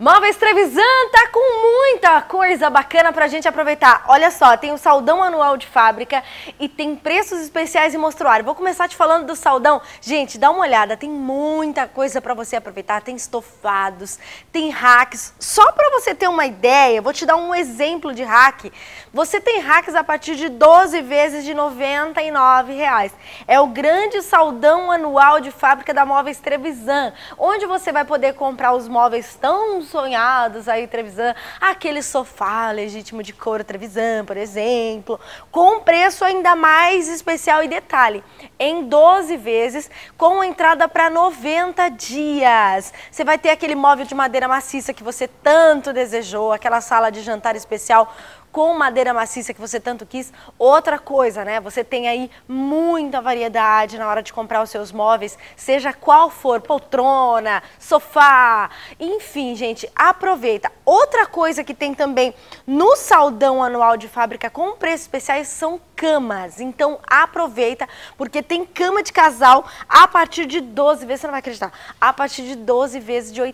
Móveis Trevisan tá com muita coisa bacana pra gente aproveitar. Olha só, tem o saldão anual de fábrica e tem preços especiais em mostruário. Vou começar te falando do saldão. Gente, dá uma olhada, tem muita coisa pra você aproveitar. Tem estofados, tem hacks. Só pra você ter uma ideia, vou te dar um exemplo de hack. Você tem hacks a partir de 12 vezes de R$ 99,00. É o grande saldão anual de fábrica da Móveis Trevisan, onde você vai poder comprar os móveis tão sonhados aí, Trevisan, aquele sofá legítimo de couro Trevisan, por exemplo, com preço ainda mais especial e detalhe, em 12 vezes, com entrada para 90 dias. Você vai ter aquele móvel de madeira maciça que você tanto desejou, aquela sala de jantar especial com madeira maciça que você tanto quis. Outra coisa, né? Você tem aí muita variedade na hora de comprar os seus móveis, seja qual for, poltrona, sofá, enfim, gente, aproveita. Outra coisa que tem também no saldão anual de fábrica com preços especiais são camas. Então aproveita, porque tem cama de casal a partir de 12 vezes, você não vai acreditar, a partir de 12 vezes de R$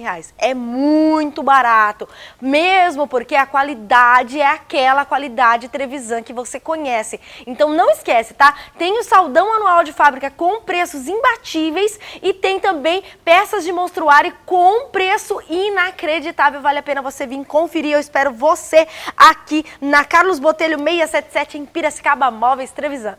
reais. É muito barato, mesmo porque a qualidade é aquela qualidade Trevisan que você conhece. Então não esquece, tá? Tem o saldão anual de fábrica com preços imbatíveis e tem também peças de monstruário com preço inacreditável imperdível, vale a pena você vir conferir. Eu espero você aqui na Carlos Botelho 677 em Piracicaba Móveis Trevisan.